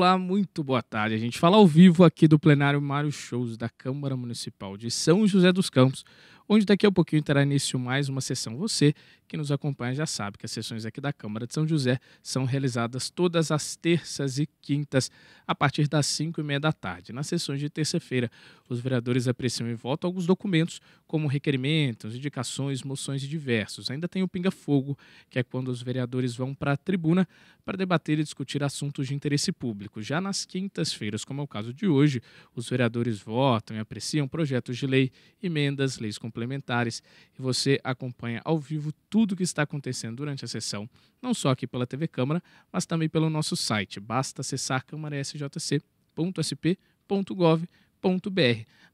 Olá, muito boa tarde. A gente fala ao vivo aqui do plenário Mário Shows da Câmara Municipal de São José dos Campos, onde daqui a pouquinho terá início mais uma sessão. Você que nos acompanha já sabe que as sessões aqui da Câmara de São José são realizadas todas as terças e quintas, a partir das 5 e meia da tarde. Nas sessões de terça-feira, os vereadores apreciam e votam alguns documentos, como requerimentos, indicações, moções e diversos. Ainda tem o Pinga Fogo, que é quando os vereadores vão para a tribuna para debater e discutir assuntos de interesse público. Já nas quintas-feiras, como é o caso de hoje, os vereadores votam e apreciam projetos de lei, emendas, leis complementares complementares e você acompanha ao vivo tudo o que está acontecendo durante a sessão, não só aqui pela TV Câmara, mas também pelo nosso site. Basta acessar câmarasjc.sp.gov.br.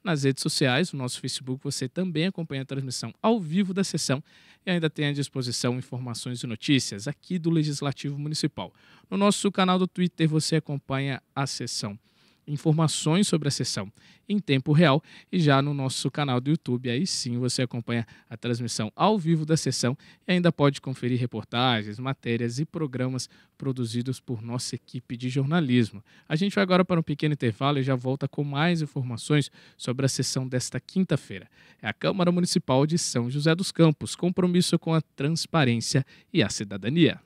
Nas redes sociais, no nosso Facebook, você também acompanha a transmissão ao vivo da sessão e ainda tem à disposição informações e notícias aqui do Legislativo Municipal. No nosso canal do Twitter, você acompanha a sessão informações sobre a sessão em tempo real e já no nosso canal do YouTube. Aí sim você acompanha a transmissão ao vivo da sessão e ainda pode conferir reportagens, matérias e programas produzidos por nossa equipe de jornalismo. A gente vai agora para um pequeno intervalo e já volta com mais informações sobre a sessão desta quinta-feira. É a Câmara Municipal de São José dos Campos, compromisso com a transparência e a cidadania.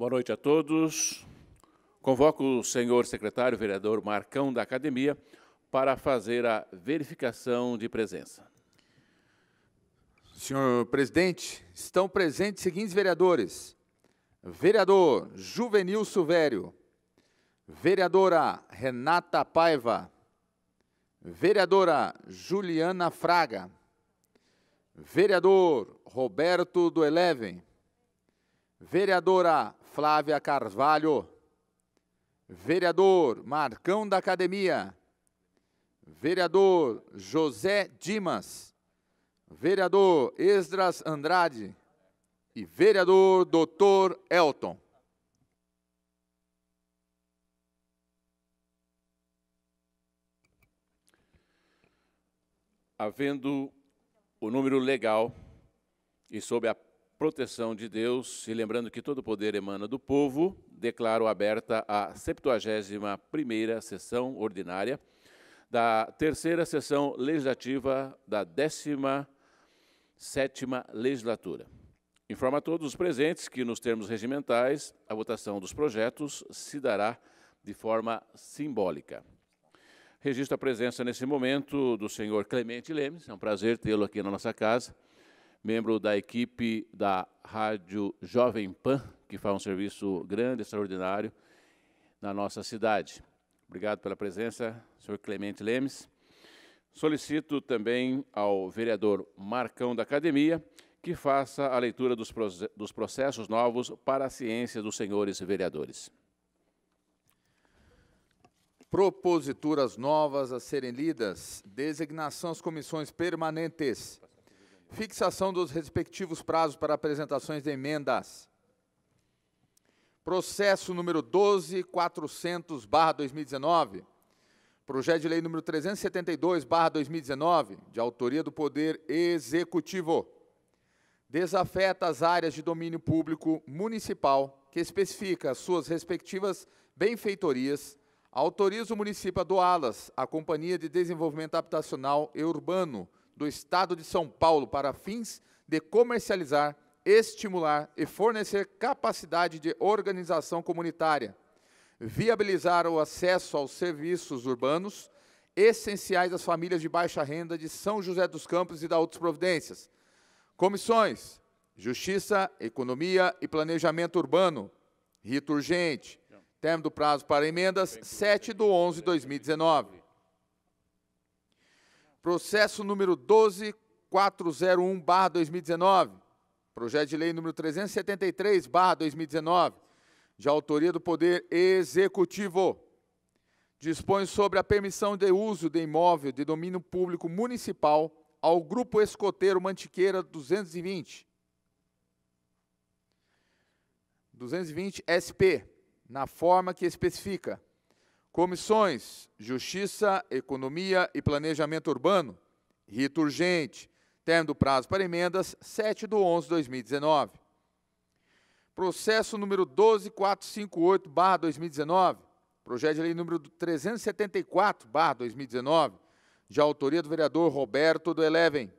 Boa noite a todos. Convoco o senhor secretário vereador Marcão da Academia para fazer a verificação de presença. Senhor presidente, estão presentes os seguintes vereadores: vereador Juvenil Silvério, vereadora Renata Paiva, vereadora Juliana Fraga, vereador Roberto do Eleven, vereadora Flávia Carvalho. Vereador Marcão da Academia. Vereador José Dimas. Vereador Esdras Andrade. E vereador Dr. Elton. Havendo o número legal e sob a proteção de Deus, e lembrando que todo poder emana do povo, declaro aberta a 71ª sessão ordinária da terceira sessão legislativa da 17ª legislatura. Informo a todos os presentes que, nos termos regimentais, a votação dos projetos se dará de forma simbólica. Registro a presença, nesse momento, do senhor Clemente Lemes. É um prazer tê-lo aqui na nossa casa membro da equipe da Rádio Jovem Pan, que faz um serviço grande, extraordinário na nossa cidade. Obrigado pela presença, senhor Clemente Lemes. Solicito também ao vereador Marcão da Academia que faça a leitura dos, dos processos novos para a ciência dos senhores vereadores. Proposituras novas a serem lidas. Designação às comissões permanentes. Fixação dos respectivos prazos para apresentações de emendas. Processo número 12400, barra 2019. Projeto de lei número 372, barra 2019, de autoria do Poder Executivo. Desafeta as áreas de domínio público municipal, que especifica suas respectivas benfeitorias, autoriza o município a doá-las à Companhia de Desenvolvimento Habitacional e Urbano, do Estado de São Paulo para fins de comercializar, estimular e fornecer capacidade de organização comunitária, viabilizar o acesso aos serviços urbanos essenciais às famílias de baixa renda de São José dos Campos e da Outras Providências. Comissões: Justiça, Economia e Planejamento Urbano. Rito urgente. Termo do prazo para emendas 7 de 11 de 2019. Processo número 12401, barra 2019. Projeto de lei número 373, barra 2019, de autoria do Poder Executivo. Dispõe sobre a permissão de uso de imóvel de domínio público municipal ao Grupo Escoteiro Mantiqueira 220. 220 SP, na forma que especifica. Comissões: Justiça, Economia e Planejamento Urbano. Rito urgente. Termo do prazo para emendas: 7 de 11 de 2019. Processo número 12458-2019. Projeto de lei número 374-2019, de autoria do vereador Roberto do Eleven.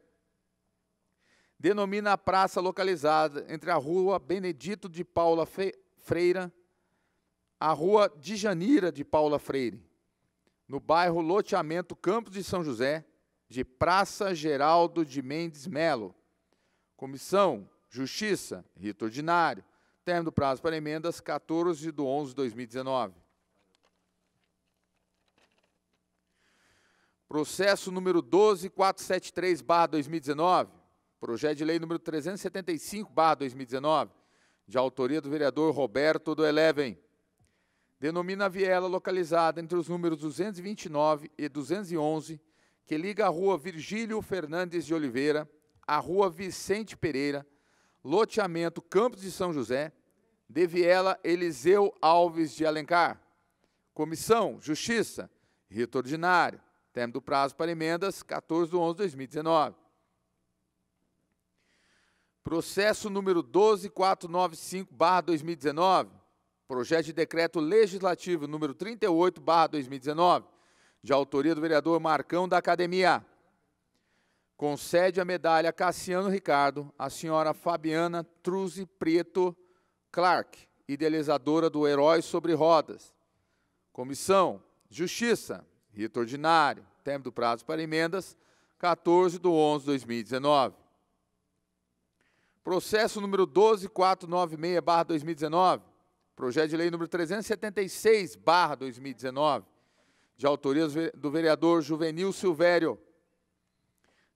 Denomina a praça localizada entre a rua Benedito de Paula Freira a Rua de Janeira de Paula Freire, no bairro Loteamento Campos de São José, de Praça Geraldo de Mendes Melo. Comissão Justiça, rito ordinário. Termo do prazo para emendas, 14 de 11 de 2019. Processo número 12473, barra 2019. Projeto de lei número 375, barra 2019. De autoria do vereador Roberto do Eleven denomina a viela localizada entre os números 229 e 211, que liga a rua Virgílio Fernandes de Oliveira à rua Vicente Pereira, loteamento Campos de São José, de Viela Eliseu Alves de Alencar. Comissão Justiça, rito ordinário, termo do prazo para emendas 14 de 11 de 2019. Processo número 12495, barra 2019, projeto de decreto legislativo número 38/2019, de autoria do vereador Marcão da Academia, concede a medalha Cassiano Ricardo à senhora Fabiana Truze Preto Clark, idealizadora do Herói sobre Rodas. Comissão Justiça, rito ordinário, Termo do prazo para emendas, 14 de 11 de 2019. Processo número 12496, 2019, Projeto de lei número 376, barra 2019, de autoria do vereador Juvenil Silvério,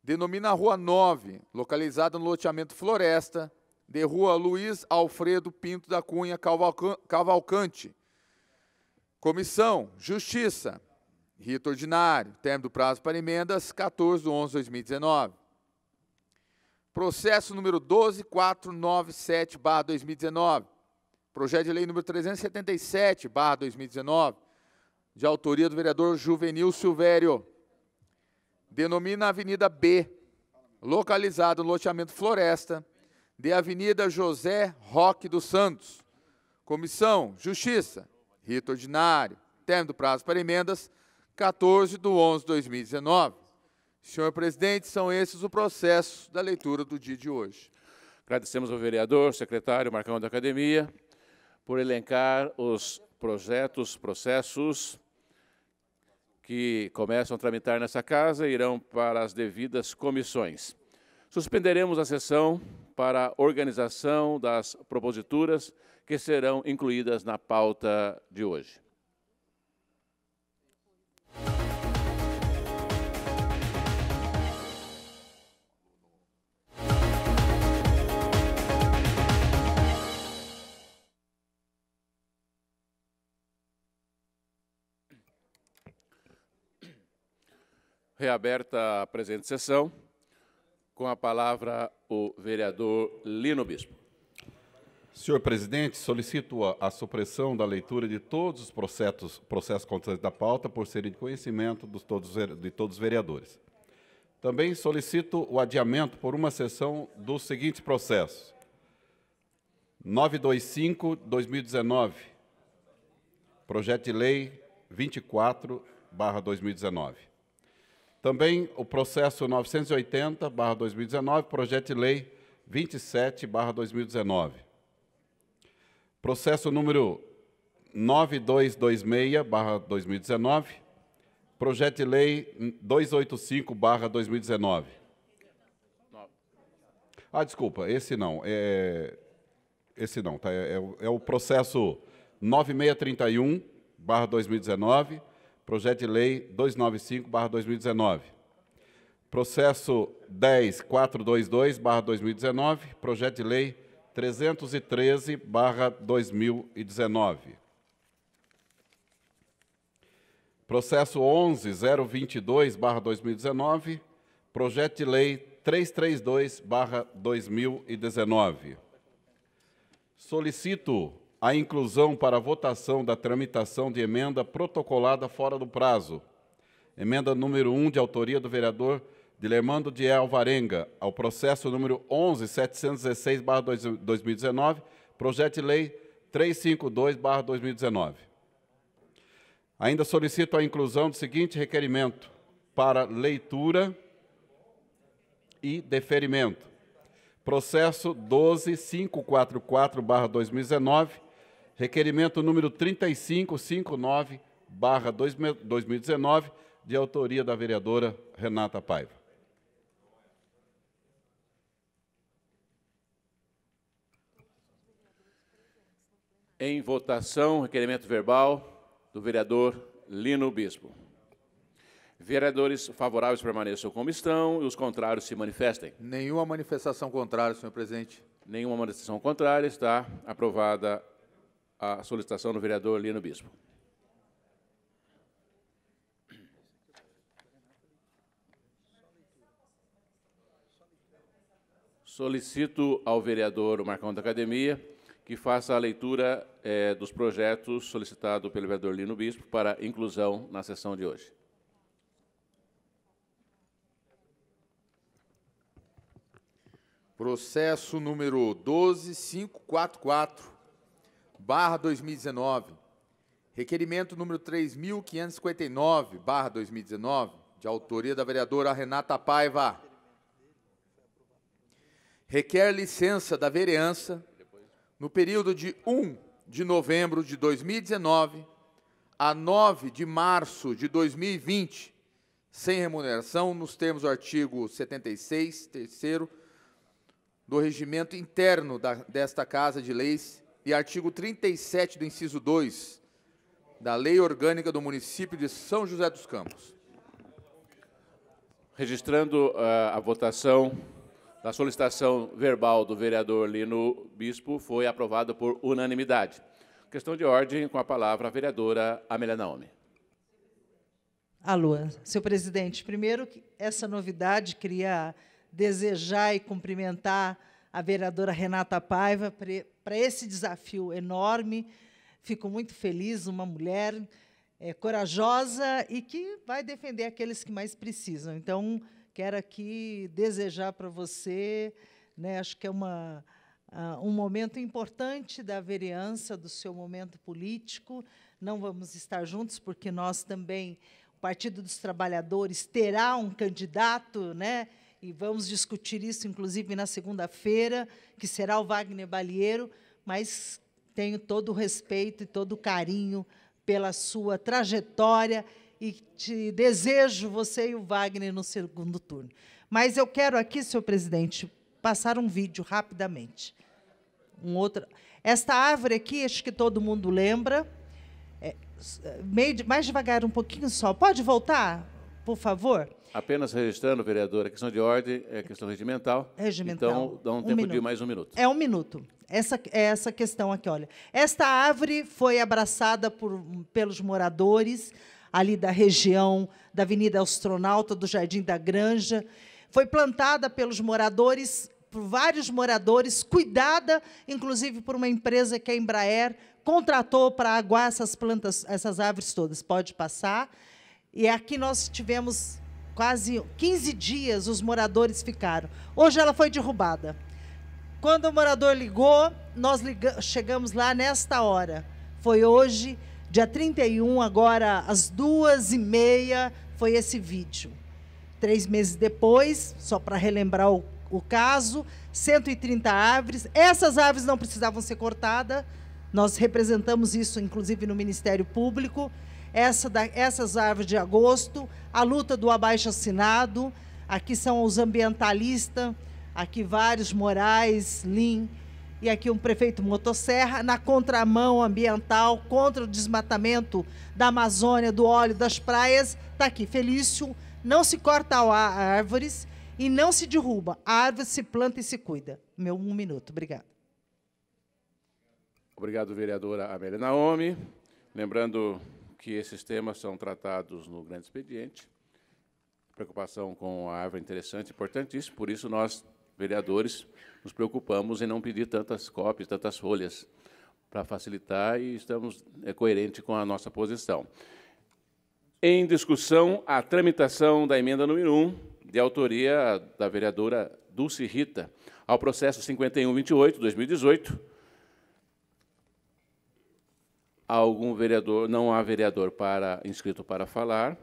denomina a Rua 9, localizada no loteamento Floresta, de Rua Luiz Alfredo Pinto da Cunha Cavalcante. Comissão, Justiça, rito ordinário, termo do prazo para emendas, 14 de 11 de 2019. Processo número 12497, barra 2019, Projeto de lei número 377, barra 2019, de autoria do vereador Juvenil Silvério, denomina a Avenida B, localizada no loteamento Floresta, de Avenida José Roque dos Santos. Comissão, Justiça, rito ordinário, término do prazo para emendas, 14 de 11 de 2019. Senhor presidente, são esses o processo da leitura do dia de hoje. Agradecemos ao vereador, secretário, Marcão da Academia, por elencar os projetos, processos que começam a tramitar nessa casa e irão para as devidas comissões. Suspenderemos a sessão para a organização das proposituras que serão incluídas na pauta de hoje. reaberta a presente sessão. Com a palavra, o vereador Lino Bispo. Senhor presidente, solicito a, a supressão da leitura de todos os processos, processos constantes da pauta, por serem de conhecimento dos todos, de todos os vereadores. Também solicito o adiamento por uma sessão dos seguintes processos. 925-2019, projeto de lei 24-2019. Também o processo 980-2019, projeto de lei 27-2019. Processo número 9226-2019, projeto de lei 285-2019. Ah, desculpa, esse não. É... Esse não, tá? É, é, é o processo 9631-2019 Projeto de Lei 295-2019. Processo 10422-2019, Projeto de Lei 313-2019. Processo 11.022-2019, Projeto de Lei 332-2019. Solicito a inclusão para votação da tramitação de emenda protocolada fora do prazo. Emenda número 1, de autoria do vereador Dilermando de Alvarenga, ao processo número 11.716-2019, projeto de lei 352-2019. Ainda solicito a inclusão do seguinte requerimento para leitura e deferimento. Processo 12544-2019, Requerimento número 3559, barra 2019, de autoria da vereadora Renata Paiva. Em votação, requerimento verbal do vereador Lino Bispo. Vereadores favoráveis permaneçam como estão e os contrários se manifestem. Nenhuma manifestação contrária, senhor presidente. Nenhuma manifestação contrária. Está aprovada a solicitação do vereador Lino Bispo. Solicito ao vereador Marcão da Academia que faça a leitura eh, dos projetos solicitados pelo vereador Lino Bispo para inclusão na sessão de hoje. Processo número 12544, barra 2019, requerimento número 3.559, barra 2019, de autoria da vereadora Renata Paiva, requer licença da vereança no período de 1 de novembro de 2019 a 9 de março de 2020, sem remuneração, nos termos do artigo 76, terceiro, do regimento interno da, desta Casa de Leis, e artigo 37 do inciso 2 da Lei Orgânica do Município de São José dos Campos. Registrando uh, a votação da solicitação verbal do vereador Lino Bispo, foi aprovada por unanimidade. Questão de ordem, com a palavra a vereadora Amélia Naomi. Alô, senhor presidente. Primeiro, essa novidade, queria desejar e cumprimentar a vereadora Renata Paiva, para esse desafio enorme. Fico muito feliz, uma mulher é, corajosa e que vai defender aqueles que mais precisam. Então, quero aqui desejar para você, né, acho que é uma, uh, um momento importante da vereança, do seu momento político. Não vamos estar juntos, porque nós também, o Partido dos Trabalhadores, terá um candidato, né? e vamos discutir isso, inclusive, na segunda-feira, que será o Wagner Balieiro, mas tenho todo o respeito e todo o carinho pela sua trajetória e te desejo você e o Wagner no segundo turno. Mas eu quero aqui, senhor presidente, passar um vídeo rapidamente. Um outro. Esta árvore aqui, acho que todo mundo lembra. É, meio, mais devagar um pouquinho só. Pode voltar, por favor? Apenas registrando, vereadora, a questão de ordem é questão regimental. Regimental. Então, dá um, um tempo minuto. de mais um minuto. É um minuto. Essa, essa questão aqui, olha. Esta árvore foi abraçada por, pelos moradores ali da região da Avenida Astronauta, do Jardim da Granja. Foi plantada pelos moradores, por vários moradores, cuidada, inclusive, por uma empresa que é a Embraer, contratou para aguar essas plantas, essas árvores todas. Pode passar. E aqui nós tivemos quase 15 dias os moradores ficaram. Hoje ela foi derrubada. Quando o morador ligou, nós ligamos, chegamos lá nesta hora. Foi hoje, dia 31, agora às duas e meia, foi esse vídeo. Três meses depois, só para relembrar o, o caso, 130 árvores. Essas árvores não precisavam ser cortadas. Nós representamos isso, inclusive, no Ministério Público essa da, essas árvores de agosto, a luta do abaixo assinado, aqui são os ambientalistas, aqui vários Moraes, Lim, e aqui um prefeito motosserra, na contramão ambiental, contra o desmatamento da Amazônia, do óleo, das praias, está aqui, Felício, não se corta árvores e não se derruba, a árvore se planta e se cuida. Meu um minuto, obrigado. Obrigado, vereadora Amélia Naomi. Lembrando que esses temas são tratados no grande expediente, preocupação com a árvore é interessante, importantíssimo, por isso nós, vereadores, nos preocupamos em não pedir tantas cópias, tantas folhas, para facilitar e estamos é, coerente com a nossa posição. Em discussão, a tramitação da emenda número 1, de autoria da vereadora Dulce Rita, ao processo 5128, 2018, algum vereador, não há vereador para inscrito para falar.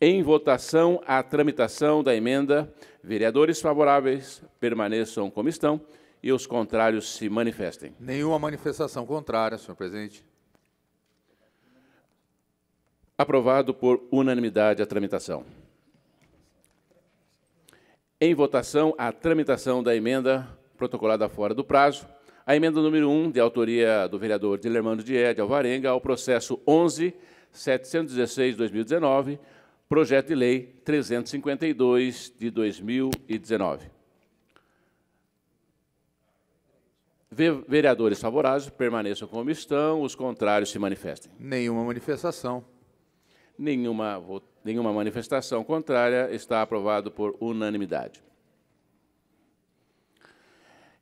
Em votação, a tramitação da emenda, vereadores favoráveis permaneçam como estão e os contrários se manifestem. Nenhuma manifestação contrária, senhor presidente. Aprovado por unanimidade a tramitação. Em votação, a tramitação da emenda protocolada fora do prazo a emenda número 1, de autoria do vereador Dilermando Dié de Alvarenga, ao processo 11.716-2019, projeto de lei 352 de 2019. Vereadores favoráveis permaneçam como estão, os contrários se manifestem. Nenhuma manifestação. Nenhuma, nenhuma manifestação contrária está aprovado por unanimidade.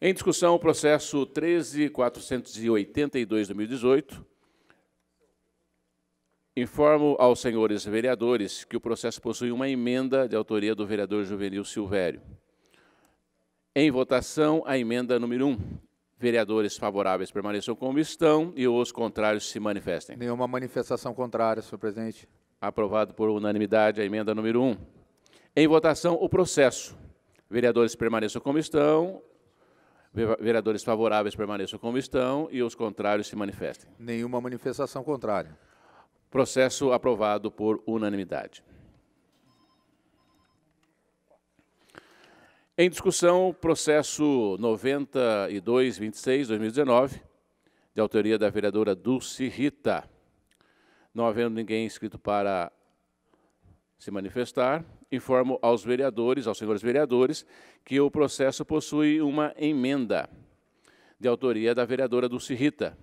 Em discussão, o processo 13.482-2018. Informo aos senhores vereadores que o processo possui uma emenda de autoria do vereador Juvenil Silvério. Em votação, a emenda número 1. Vereadores favoráveis permaneçam como estão e os contrários se manifestem. Nenhuma manifestação contrária, senhor presidente. Aprovado por unanimidade a emenda número 1. Em votação, o processo. Vereadores permaneçam como estão Vereadores favoráveis permaneçam como estão e os contrários se manifestem. Nenhuma manifestação contrária. Processo aprovado por unanimidade. Em discussão, processo 9226-2019, de autoria da vereadora Dulce Rita. Não havendo ninguém inscrito para se manifestar, informo aos vereadores, aos senhores vereadores, que o processo possui uma emenda de autoria da vereadora Dulce Rita.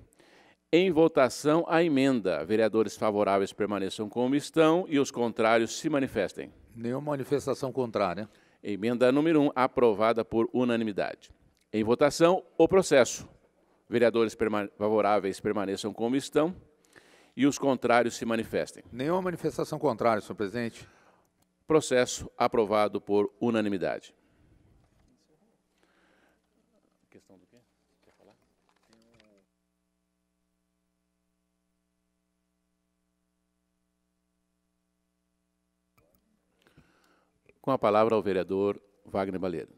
Em votação, a emenda. Vereadores favoráveis permaneçam como estão e os contrários se manifestem. Nenhuma manifestação contrária. Emenda número 1, um, aprovada por unanimidade. Em votação, o processo. Vereadores perma favoráveis permaneçam como estão e os contrários se manifestem. Nenhuma manifestação contrária, senhor presidente. Processo aprovado por unanimidade. Com a palavra ao vereador Wagner Baleiro.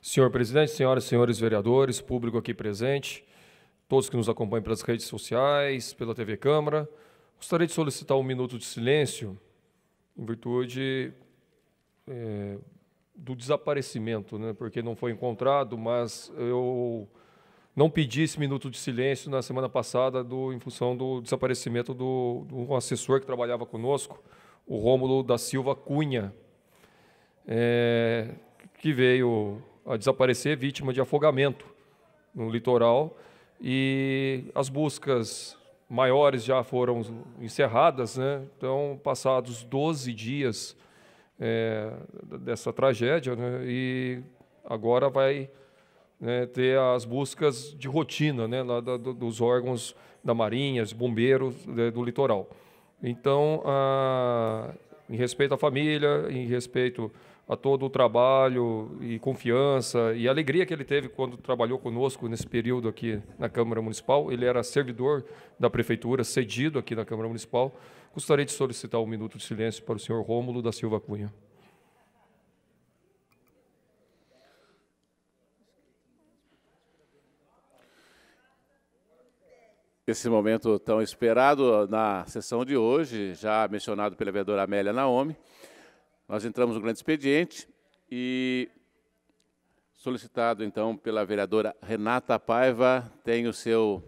Senhor presidente, senhoras e senhores vereadores, público aqui presente, todos que nos acompanham pelas redes sociais, pela TV Câmara. Gostaria de solicitar um minuto de silêncio em virtude é, do desaparecimento, né? porque não foi encontrado, mas eu não pedi esse minuto de silêncio na semana passada do, em função do desaparecimento do, do assessor que trabalhava conosco, o Rômulo da Silva Cunha, é, que veio a desaparecer vítima de afogamento no litoral e as buscas maiores já foram encerradas, né? Então, passados 12 dias é, dessa tragédia, né? E agora vai né, ter as buscas de rotina, né? Lá da, dos órgãos da Marinha, bombeiros né, do litoral. Então, a, ah, em respeito à família, em respeito a todo o trabalho e confiança e alegria que ele teve quando trabalhou conosco nesse período aqui na Câmara Municipal. Ele era servidor da Prefeitura, cedido aqui na Câmara Municipal. Gostaria de solicitar um minuto de silêncio para o senhor Rômulo da Silva Cunha. Esse momento tão esperado na sessão de hoje, já mencionado pela vereadora Amélia Naomi, nós entramos no grande expediente e, solicitado então pela vereadora Renata Paiva, tem o seu,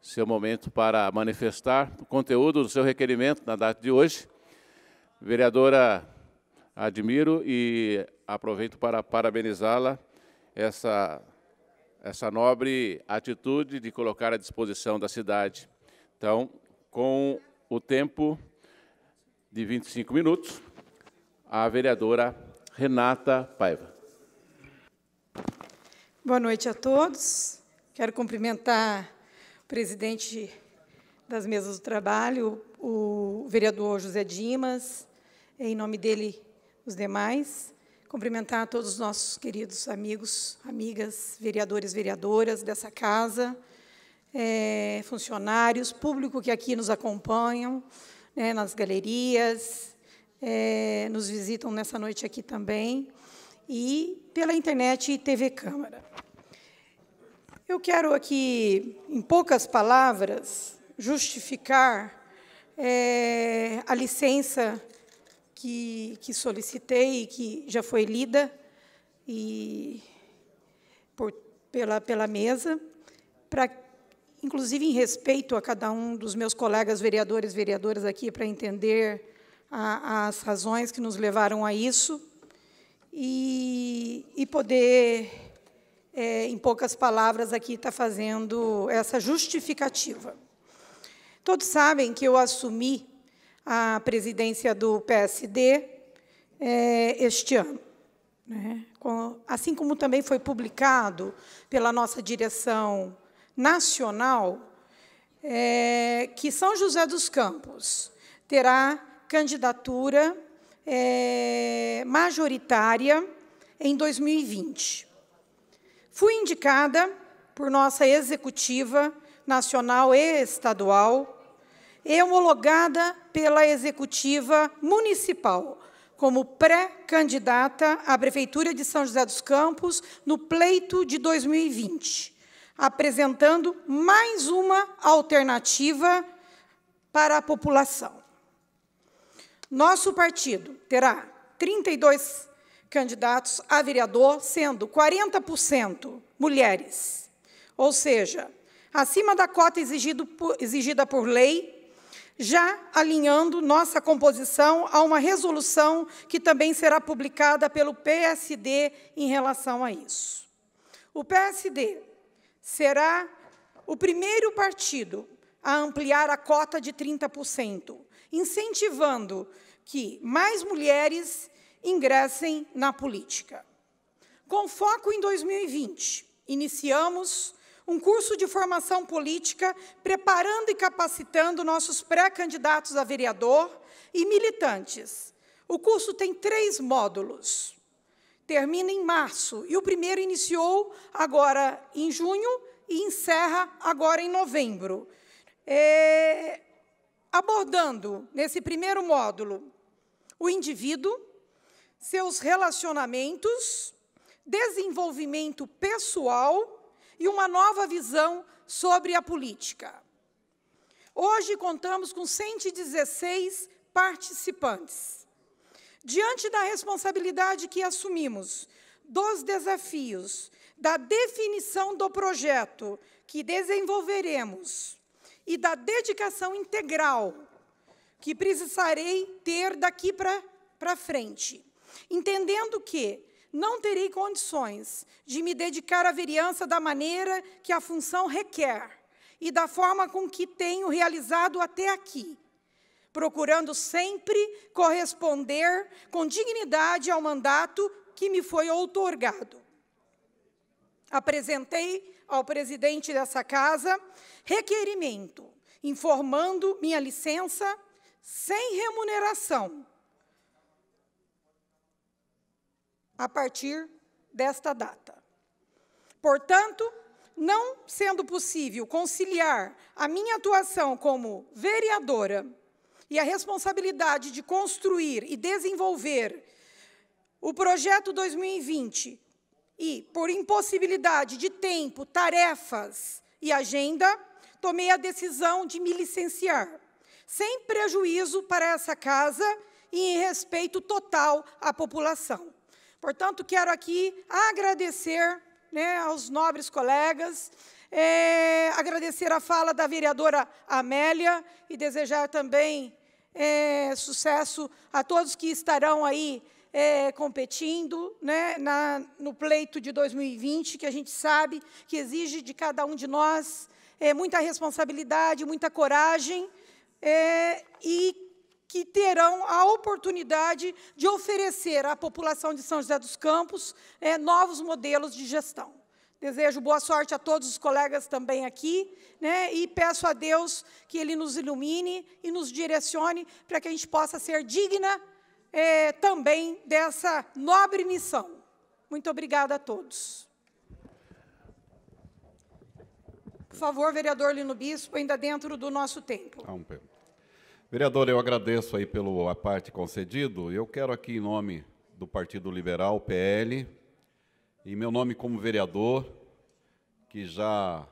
seu momento para manifestar o conteúdo do seu requerimento na data de hoje. Vereadora, admiro e aproveito para parabenizá-la essa, essa nobre atitude de colocar à disposição da cidade. Então, com o tempo de 25 minutos, a vereadora Renata Paiva. Boa noite a todos. Quero cumprimentar o presidente das mesas do trabalho, o vereador José Dimas, em nome dele, os demais. Cumprimentar todos os nossos queridos amigos, amigas, vereadores, vereadoras dessa casa, é, funcionários, público que aqui nos acompanham, né, nas galerias, é, nos visitam nessa noite aqui também, e pela internet e TV Câmara. Eu quero aqui, em poucas palavras, justificar é, a licença que, que solicitei e que já foi lida e por, pela, pela mesa, para inclusive em respeito a cada um dos meus colegas vereadores e vereadoras aqui, para entender a, as razões que nos levaram a isso e, e poder, é, em poucas palavras, aqui estar tá fazendo essa justificativa. Todos sabem que eu assumi a presidência do PSD é, este ano. Né? Assim como também foi publicado pela nossa direção nacional, é, que São José dos Campos terá candidatura é, majoritária em 2020. Fui indicada por nossa executiva nacional e estadual e homologada pela executiva municipal como pré-candidata à Prefeitura de São José dos Campos no pleito de 2020, apresentando mais uma alternativa para a população. Nosso partido terá 32 candidatos a vereador, sendo 40% mulheres, ou seja, acima da cota por, exigida por lei, já alinhando nossa composição a uma resolução que também será publicada pelo PSD em relação a isso. O PSD será o primeiro partido a ampliar a cota de 30%, incentivando que mais mulheres ingressem na política. Com foco em 2020, iniciamos um curso de formação política preparando e capacitando nossos pré-candidatos a vereador e militantes. O curso tem três módulos. Termina em março e o primeiro iniciou agora em junho e encerra agora em novembro. É, abordando, nesse primeiro módulo, o indivíduo, seus relacionamentos, desenvolvimento pessoal e uma nova visão sobre a política. Hoje contamos com 116 participantes. Diante da responsabilidade que assumimos, dos desafios, da definição do projeto que desenvolveremos, e da dedicação integral que precisarei ter daqui para frente, entendendo que não terei condições de me dedicar à vereança da maneira que a função requer e da forma com que tenho realizado até aqui, procurando sempre corresponder com dignidade ao mandato que me foi outorgado. Apresentei ao presidente dessa casa requerimento, informando minha licença sem remuneração a partir desta data. Portanto, não sendo possível conciliar a minha atuação como vereadora e a responsabilidade de construir e desenvolver o projeto 2020 e por impossibilidade de tempo, tarefas e agenda, tomei a decisão de me licenciar, sem prejuízo para essa casa e em respeito total à população. Portanto, quero aqui agradecer né, aos nobres colegas, é, agradecer a fala da vereadora Amélia e desejar também é, sucesso a todos que estarão aí é, competindo né, na, no pleito de 2020, que a gente sabe que exige de cada um de nós é, muita responsabilidade, muita coragem é, e que terão a oportunidade de oferecer à população de São José dos Campos é, novos modelos de gestão. Desejo boa sorte a todos os colegas também aqui, né, e peço a Deus que Ele nos ilumine e nos direcione para que a gente possa ser digna é, também dessa nobre missão. Muito obrigada a todos. favor, vereador Lino Bispo, ainda dentro do nosso tempo. um Vereador, eu agradeço aí pelo a parte concedido. Eu quero aqui, em nome do Partido Liberal, PL, em meu nome como vereador, que já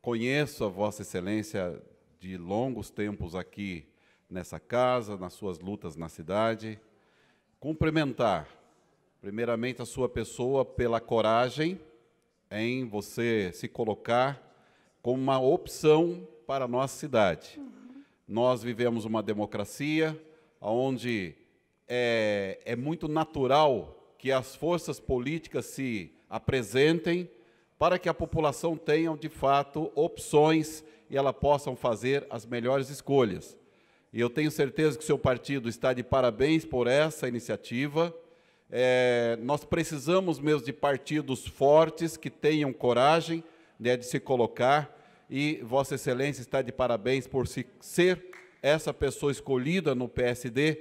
conheço a Vossa Excelência de longos tempos aqui nessa casa, nas suas lutas na cidade, cumprimentar, primeiramente, a sua pessoa pela coragem em você se colocar como uma opção para a nossa cidade. Nós vivemos uma democracia onde é, é muito natural que as forças políticas se apresentem para que a população tenha, de fato, opções e ela possam fazer as melhores escolhas. E eu tenho certeza que o seu partido está de parabéns por essa iniciativa. É, nós precisamos mesmo de partidos fortes que tenham coragem né, de se colocar e Vossa Excelência está de parabéns por se ser essa pessoa escolhida no PSD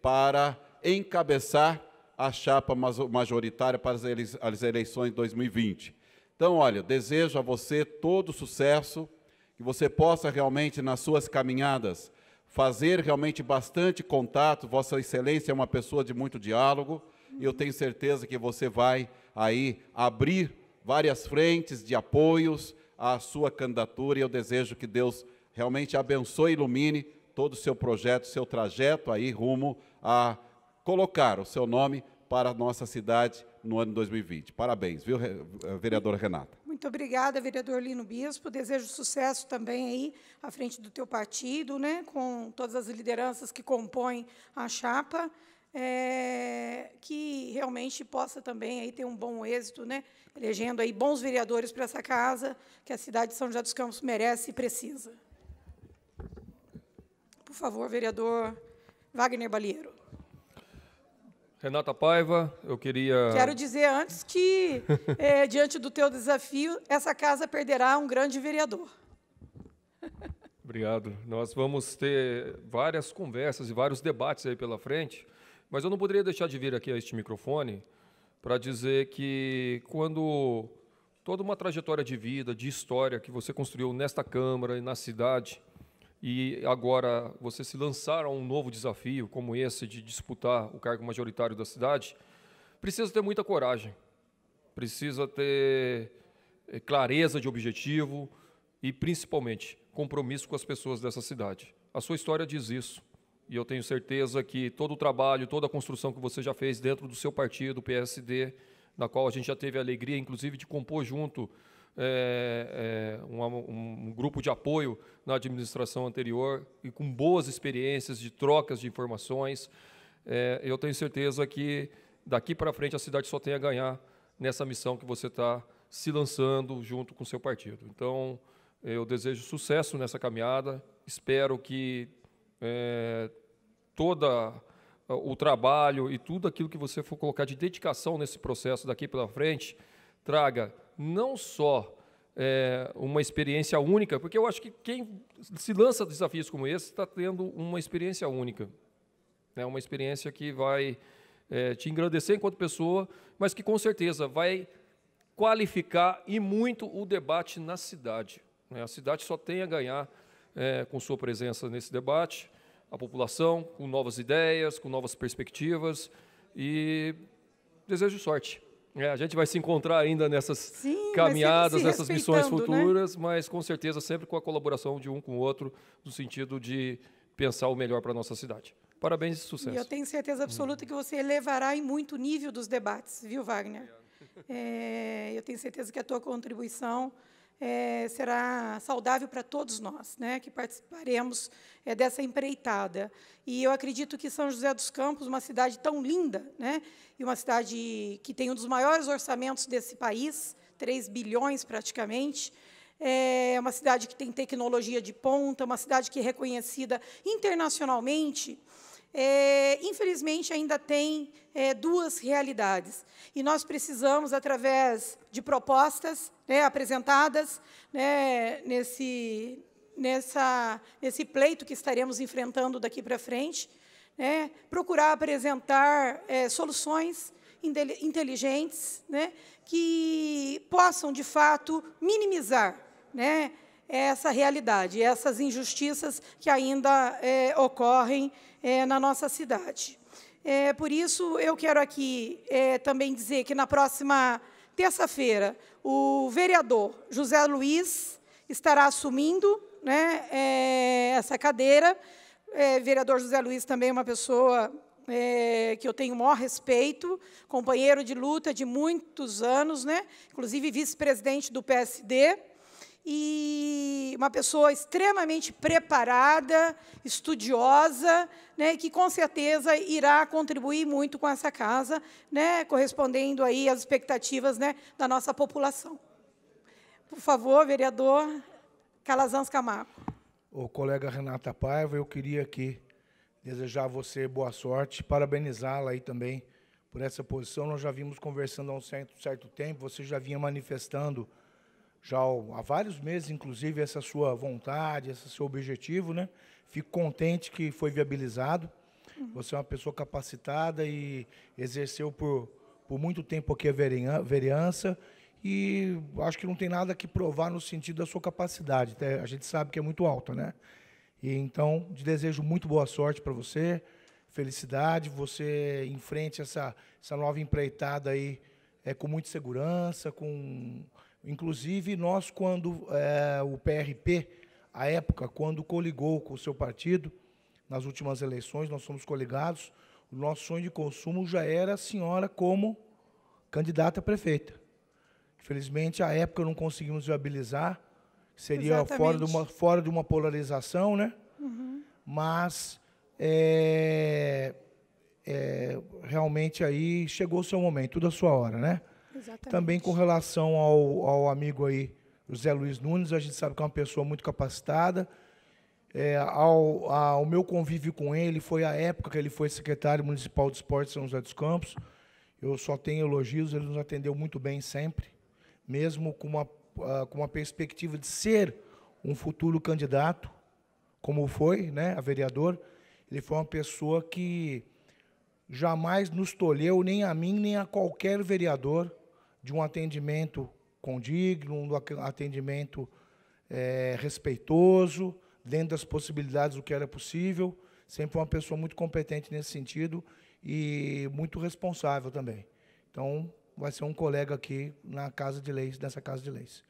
para encabeçar a chapa majoritária para as eleições de 2020. Então, olha, desejo a você todo sucesso, que você possa realmente, nas suas caminhadas, fazer realmente bastante contato. Vossa Excelência é uma pessoa de muito diálogo e eu tenho certeza que você vai aí abrir várias frentes de apoios, a sua candidatura e eu desejo que Deus realmente abençoe e ilumine todo o seu projeto, seu trajeto aí rumo a colocar o seu nome para a nossa cidade no ano 2020. Parabéns, viu, eh, vereadora Renata? Muito obrigada, vereador Lino Bispo. Desejo sucesso também aí à frente do teu partido, né, com todas as lideranças que compõem a chapa é, que realmente possa também aí ter um bom êxito, né, elegendo aí bons vereadores para essa casa, que a cidade de São José dos Campos merece e precisa. Por favor, vereador Wagner Balieiro. Renata Paiva, eu queria. Quero dizer antes que, é, diante do teu desafio, essa casa perderá um grande vereador. Obrigado. Nós vamos ter várias conversas e vários debates aí pela frente. Mas eu não poderia deixar de vir aqui a este microfone para dizer que quando toda uma trajetória de vida, de história que você construiu nesta Câmara e na cidade, e agora você se lançar a um novo desafio como esse de disputar o cargo majoritário da cidade, precisa ter muita coragem, precisa ter eh, clareza de objetivo e, principalmente, compromisso com as pessoas dessa cidade. A sua história diz isso e eu tenho certeza que todo o trabalho, toda a construção que você já fez dentro do seu partido, PSD, na qual a gente já teve a alegria, inclusive, de compor junto é, é, um, um, grupo de apoio na administração anterior e com boas experiências de trocas de informações. É, eu tenho certeza que daqui para frente a cidade só tem a ganhar nessa missão que você está se lançando junto com o seu partido. Então, eu desejo sucesso nessa caminhada. Espero que toda ah, o trabalho e tudo aquilo que você for colocar de dedicação nesse processo daqui para frente traga não só é, uma experiência única, porque eu acho que quem se lança desafios como esse está tendo uma experiência única, né? uma experiência que vai é, te engrandecer enquanto pessoa, mas que com certeza vai qualificar e muito o debate na cidade. Né? A cidade só tem a ganhar é, com sua presença nesse debate a população com novas ideias, com novas perspectivas e desejo sorte. É, a gente vai se encontrar ainda nessas Sim, caminhadas, nessas missões né? futuras, né? mas com certeza sempre com a colaboração de um com o outro, no sentido de pensar o melhor para a nossa cidade. Parabéns e sucesso. E eu tenho certeza absoluta que você elevará em muito nível dos debates, viu, Wagner? É, eu tenho certeza que a tua contribuição é, será saudável para todos nós, né, que participaremos é, dessa empreitada. E eu acredito que São José dos Campos, uma cidade tão linda, né, e uma cidade que tem um dos maiores orçamentos desse país, 3 bilhões praticamente, é uma cidade que tem tecnologia de ponta, uma cidade que é reconhecida internacionalmente, é, infelizmente ainda tem é, duas realidades. E nós precisamos, através de propostas né, apresentadas né, nesse, nessa, nesse pleito que estaremos enfrentando daqui para frente, né, procurar apresentar é, soluções inteligentes né, que possam, de fato, minimizar né, essa realidade, essas injustiças que ainda é, ocorrem é, na nossa cidade. É, por isso, eu quero aqui é, também dizer que, na próxima Terça-feira, o vereador José Luiz estará assumindo né, é, essa cadeira. É, vereador José Luiz também é uma pessoa é, que eu tenho o maior respeito, companheiro de luta de muitos anos, né, inclusive vice-presidente do PSD e uma pessoa extremamente preparada, estudiosa, né, que com certeza irá contribuir muito com essa casa, né, correspondendo aí às expectativas né, da nossa população. Por favor, vereador Calazans Camargo. O colega Renata Paiva, eu queria aqui desejar a você boa sorte, parabenizá-la aí também por essa posição. Nós já vimos conversando há um certo, certo tempo, você já vinha manifestando já há vários meses, inclusive, essa sua vontade, esse seu objetivo, né? Fico contente que foi viabilizado. Você é uma pessoa capacitada e exerceu por, por muito tempo aqui a vereança e acho que não tem nada que provar no sentido da sua capacidade. Até a gente sabe que é muito alta, né? E então, desejo muito boa sorte para você, felicidade, você enfrente essa, essa nova empreitada aí é, com muita segurança, com Inclusive, nós, quando é, o PRP, à época, quando coligou com o seu partido, nas últimas eleições, nós somos coligados, o nosso sonho de consumo já era a senhora como candidata a prefeita. Infelizmente, à época, não conseguimos viabilizar, seria fora de, uma, fora de uma polarização, né? Uhum. Mas, é, é, realmente, aí chegou o seu momento, tudo a sua hora, né? Exatamente. Também com relação ao, ao amigo aí, José Luiz Nunes, a gente sabe que é uma pessoa muito capacitada. É, ao, ao meu convívio com ele foi a época que ele foi secretário municipal de esporte em São José dos Campos. Eu só tenho elogios, ele nos atendeu muito bem sempre, mesmo com uma, ah, com uma perspectiva de ser um futuro candidato, como foi, né, a vereador. Ele foi uma pessoa que jamais nos tolheu, nem a mim, nem a qualquer vereador, de um atendimento condigno, um atendimento é, respeitoso, dentro das possibilidades do que era possível. Sempre uma pessoa muito competente nesse sentido e muito responsável também. Então, vai ser um colega aqui na Casa de Leis, nessa Casa de Leis.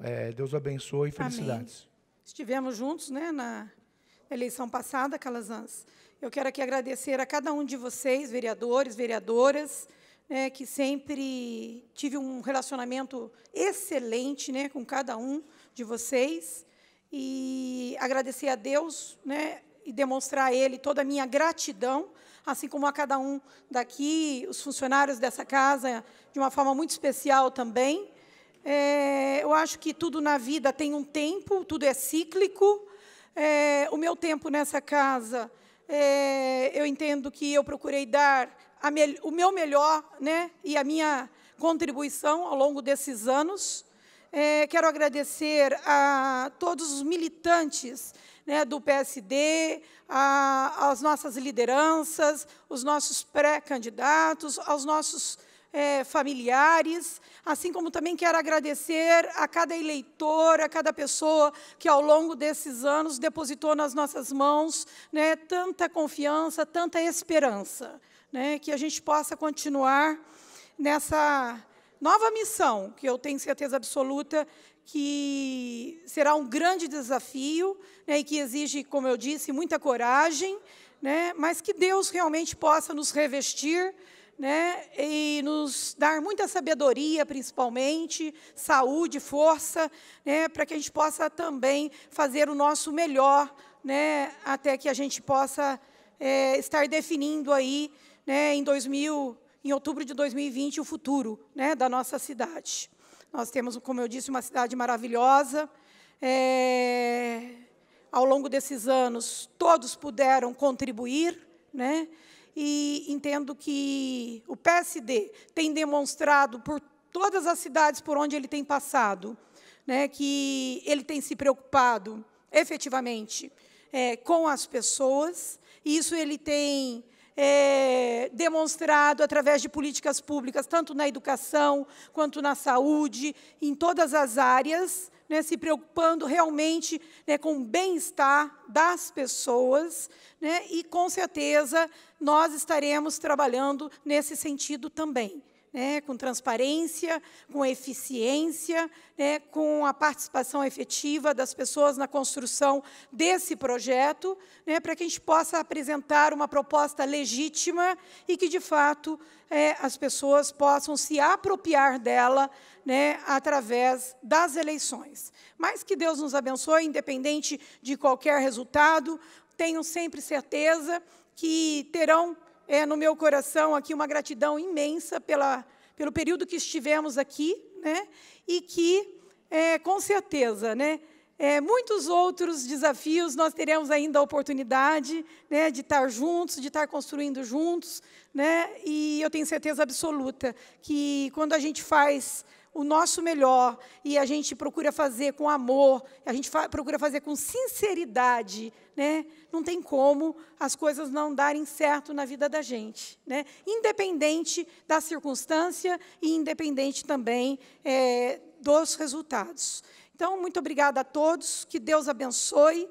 É, Deus abençoe e felicidades. Amém. Estivemos juntos né, na eleição passada, Calazans. Eu quero aqui agradecer a cada um de vocês, vereadores, vereadoras, né, que sempre tive um relacionamento excelente né, com cada um de vocês. E agradecer a Deus né, e demonstrar a Ele toda a minha gratidão, assim como a cada um daqui, os funcionários dessa casa, de uma forma muito especial também. É, eu acho que tudo na vida tem um tempo, tudo é cíclico. É, o meu tempo nessa casa, é, eu entendo que eu procurei dar me, o meu melhor né, e a minha contribuição ao longo desses anos. É, quero agradecer a todos os militantes né, do PSD, a, as nossas lideranças, os nossos pré-candidatos, aos nossos é, familiares, assim como também quero agradecer a cada eleitor, a cada pessoa que ao longo desses anos depositou nas nossas mãos né, tanta confiança, tanta esperança né, que a gente possa continuar nessa nova missão, que eu tenho certeza absoluta que será um grande desafio né, e que exige, como eu disse, muita coragem, né, mas que Deus realmente possa nos revestir né, e nos dar muita sabedoria, principalmente, saúde, força, né, para que a gente possa também fazer o nosso melhor, né, até que a gente possa é, estar definindo aí né, em 2000, em outubro de 2020, o futuro né, da nossa cidade. Nós temos, como eu disse, uma cidade maravilhosa. É, ao longo desses anos, todos puderam contribuir, né? E entendo que o PSD tem demonstrado por todas as cidades por onde ele tem passado, né, que ele tem se preocupado efetivamente é, com as pessoas. E isso ele tem é, demonstrado através de políticas públicas, tanto na educação quanto na saúde, em todas as áreas, né, se preocupando realmente né, com o bem-estar das pessoas, né, e com certeza nós estaremos trabalhando nesse sentido também né, com transparência, com eficiência, né, com a participação efetiva das pessoas na construção desse projeto, né, para que a gente possa apresentar uma proposta legítima e que, de fato, é, as pessoas possam se apropriar dela né, através das eleições. Mas que Deus nos abençoe, independente de qualquer resultado, tenho sempre certeza que terão é, no meu coração aqui uma gratidão imensa pela, pelo período que estivemos aqui, né? E que, é, com certeza, né? É, muitos outros desafios nós teremos ainda a oportunidade né, de estar juntos, de estar construindo juntos, né? E eu tenho certeza absoluta que quando a gente faz o nosso melhor e a gente procura fazer com amor, a gente fa procura fazer com sinceridade, né? Não tem como as coisas não darem certo na vida da gente, né? Independente da circunstância e independente também é, dos resultados. Então, muito obrigada a todos, que Deus abençoe.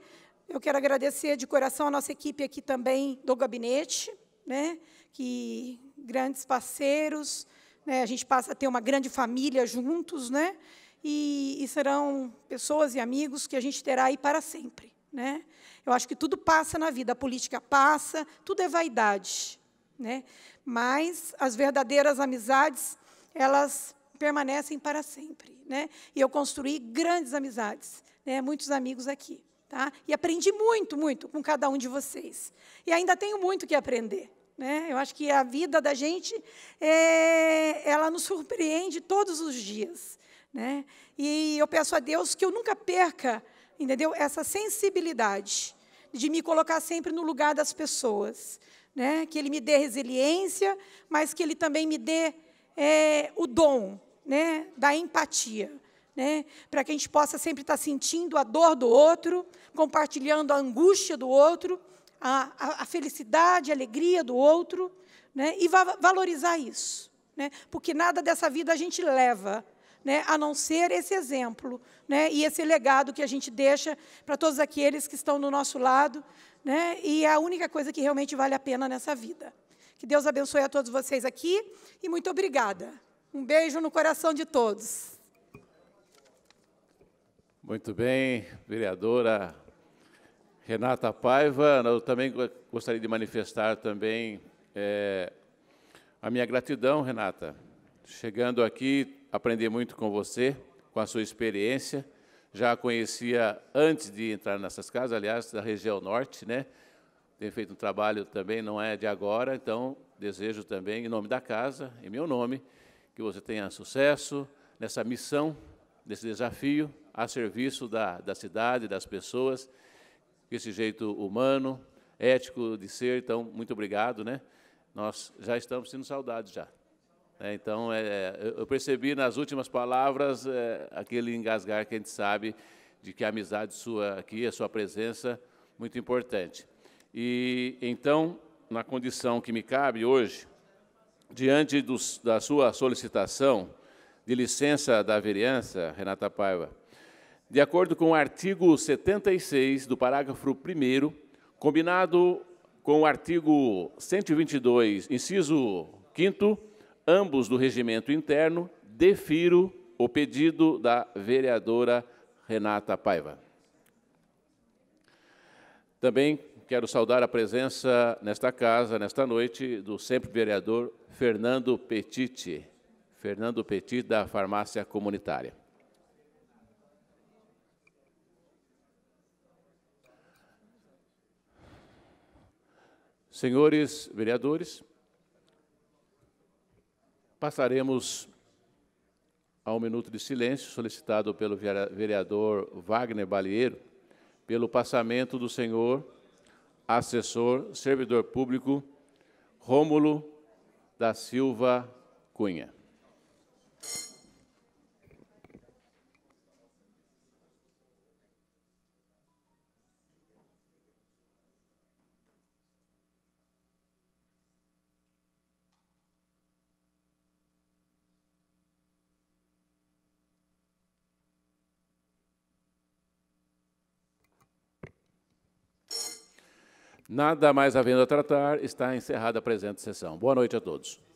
Eu quero agradecer de coração a nossa equipe aqui também do gabinete, né? Que grandes parceiros, né? A gente passa a ter uma grande família juntos, né? E, e, serão pessoas e amigos que a gente terá aí para sempre. Né? Eu acho que tudo passa na vida, a política passa, tudo é vaidade. Né? Mas as verdadeiras amizades, elas permanecem para sempre. Né? E eu construí grandes amizades, né? muitos amigos aqui. Tá? E aprendi muito, muito com cada um de vocês. E ainda tenho muito que aprender. Né? Eu acho que a vida da gente, é, ela nos surpreende todos os dias. Né? E eu peço a Deus que eu nunca perca, entendeu? Essa sensibilidade de me colocar sempre no lugar das pessoas. Né? Que Ele me dê resiliência, mas que Ele também me dê é, o dom né? da empatia. Né? Para que a gente possa sempre estar tá sentindo a dor do outro, compartilhando a angústia do outro, a, a, a felicidade, a alegria do outro, né? e va valorizar isso. Né? Porque nada dessa vida a gente leva, né? a não ser esse exemplo né? e esse legado que a gente deixa para todos aqueles que estão do nosso lado. Né? E é a única coisa que realmente vale a pena nessa vida. Que Deus abençoe a todos vocês aqui e muito obrigada. Um beijo no coração de todos. Muito bem, vereadora Renata Paiva, né, eu também gostaria de manifestar também é, a minha gratidão, Renata. Chegando aqui, aprendi muito com você, com a sua experiência. Já a conhecia antes de entrar nessas casas, aliás, da região norte, né? Tem feito um trabalho também, não é de agora, então desejo também, em nome da casa, em meu nome, que você tenha sucesso nessa missão, nesse desafio a serviço da, da cidade, das pessoas esse jeito humano, ético de ser. Então, muito obrigado, né? Nós já estamos sendo saudados já. É, então, é, é eu percebi nas últimas palavras é, aquele engasgar que a gente sabe de que a amizade sua aqui, a sua presença, muito importante. E então, na condição que me cabe hoje, diante dos, da sua solicitação de licença da vereança, Renata Paiva, de acordo com o artigo 76 do parágrafo 1 combinado com o artigo 122, inciso 5 ambos do regimento interno, defiro o pedido da vereadora Renata Paiva. Também quero saudar a presença nesta casa, nesta noite, do sempre vereador Fernando Petite, Fernando Petit, da Farmácia Comunitária. Senhores vereadores, passaremos ao minuto de silêncio solicitado pelo vereador Wagner Balieiro pelo passamento do senhor assessor servidor público Rômulo da Silva Cunha. Nada mais havendo a tratar, está encerrada a presente sessão. Boa noite a todos.